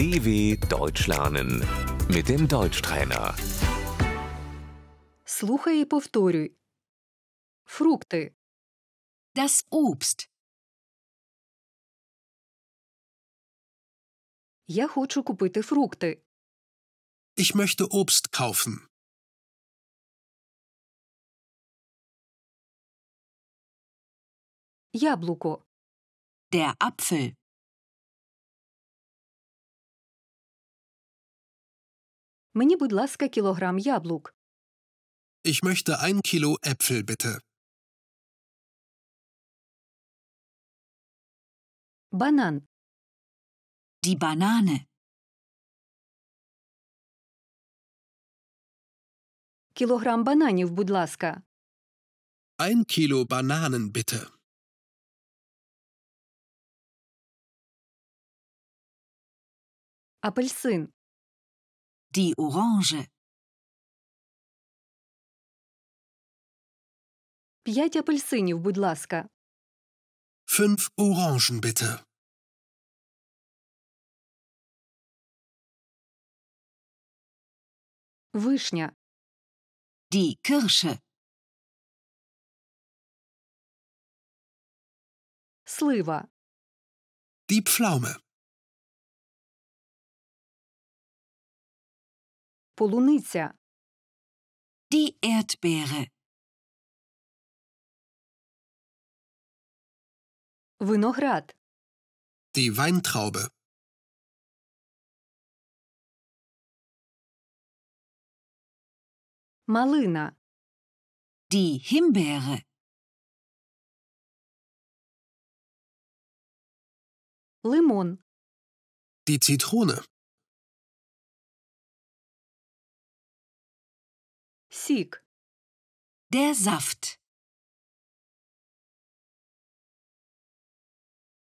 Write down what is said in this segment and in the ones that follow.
DW Deutsch lernen mit dem Deutschtrainer. Слухай і повторюй. Фрукти. Das Obst. Я хочу купити фрукти. Ich möchte Obst kaufen. Яблуко. Der Apfel. Мені, будь ласка, кілограм яблук. Ich möchte ein Kilo Äpfel bitte. Банан. Die Banane. Кілограм бананів, будь ласка. Ein Kilo Bananen bitte. Апельсин. Die Orange. П'ять апельсинів, будь ласка. Fünf Orangen bitte. Вишня. Die Kirsche. Слива. Die Pflaume. Полуниця. Die Erdbeere. Виноград. Die Weintraube. Малина. Die Himbeere. Лимон. Die Zitrone. Sieg. Der Saft.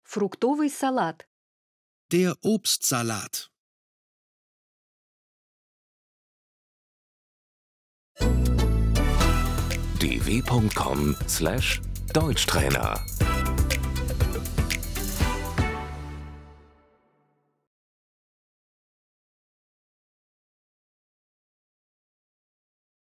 Фруктовый Salat. Der Obstsalat. dw.com/deutschtrainer